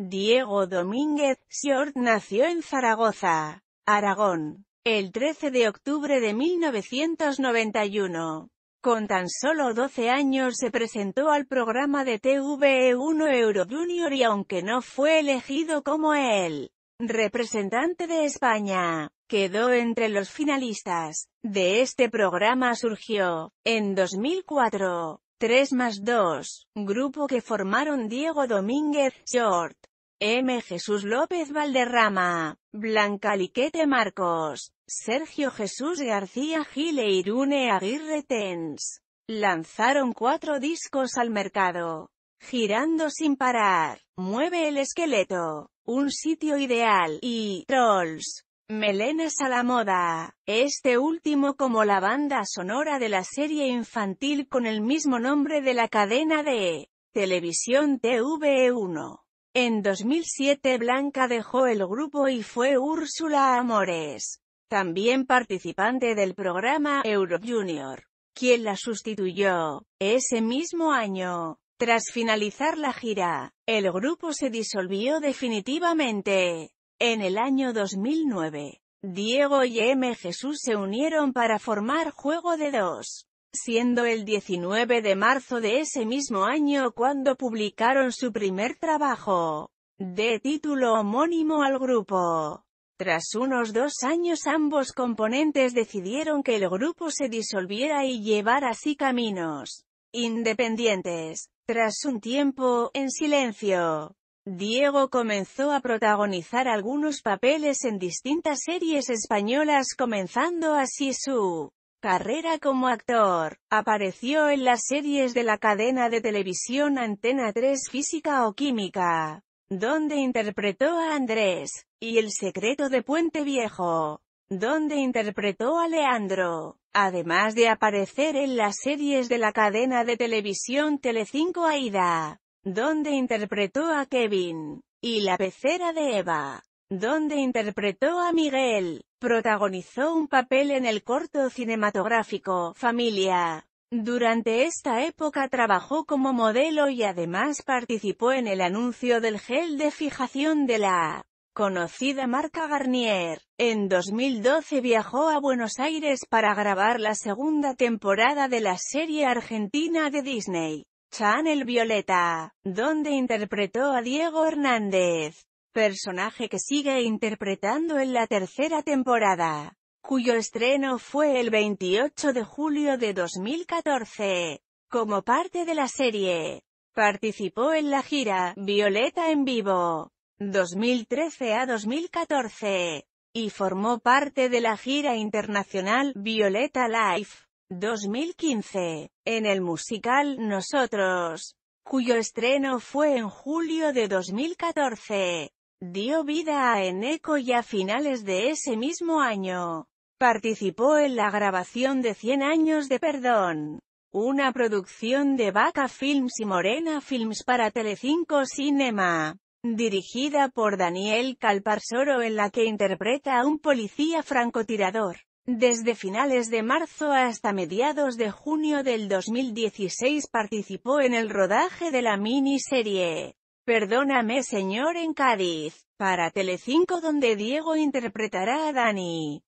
Diego Domínguez Short nació en Zaragoza, Aragón, el 13 de octubre de 1991. Con tan solo 12 años se presentó al programa de tv 1 Euro Junior y aunque no fue elegido como el representante de España, quedó entre los finalistas. De este programa surgió, en 2004, 3 más 2, grupo que formaron Diego Domínguez, Short, M. Jesús López Valderrama, Blanca Liquete Marcos, Sergio Jesús García Gil e Irune Aguirre Tens. Lanzaron cuatro discos al mercado. Girando sin parar, mueve el esqueleto, un sitio ideal, y, Trolls, Melenas a la moda, este último como la banda sonora de la serie infantil con el mismo nombre de la cadena de televisión TV1. En 2007 Blanca dejó el grupo y fue Úrsula Amores, también participante del programa Euro Junior, quien la sustituyó. Ese mismo año, tras finalizar la gira, el grupo se disolvió definitivamente. En el año 2009, Diego y M. Jesús se unieron para formar Juego de Dos siendo el 19 de marzo de ese mismo año cuando publicaron su primer trabajo, de título homónimo al grupo. Tras unos dos años ambos componentes decidieron que el grupo se disolviera y llevara así caminos independientes. Tras un tiempo, en silencio, Diego comenzó a protagonizar algunos papeles en distintas series españolas comenzando así su Carrera como actor. Apareció en las series de la cadena de televisión Antena 3 Física o Química, donde interpretó a Andrés, y El secreto de Puente Viejo, donde interpretó a Leandro. Además de aparecer en las series de la cadena de televisión Telecinco Aida, donde interpretó a Kevin, y La pecera de Eva, donde interpretó a Miguel. Protagonizó un papel en el corto cinematográfico, Familia. Durante esta época trabajó como modelo y además participó en el anuncio del gel de fijación de la conocida marca Garnier. En 2012 viajó a Buenos Aires para grabar la segunda temporada de la serie argentina de Disney, Channel Violeta, donde interpretó a Diego Hernández personaje que sigue interpretando en la tercera temporada, cuyo estreno fue el 28 de julio de 2014. Como parte de la serie, participó en la gira Violeta en vivo 2013 a 2014 y formó parte de la gira internacional Violeta Live 2015 en el musical Nosotros, cuyo estreno fue en julio de 2014 dio vida a Eneco y a finales de ese mismo año, participó en la grabación de 100 años de perdón, una producción de Vaca Films y Morena Films para Telecinco Cinema, dirigida por Daniel Calparsoro en la que interpreta a un policía francotirador. Desde finales de marzo hasta mediados de junio del 2016 participó en el rodaje de la miniserie Perdóname Señor en Cádiz, para Telecinco donde Diego interpretará a Dani.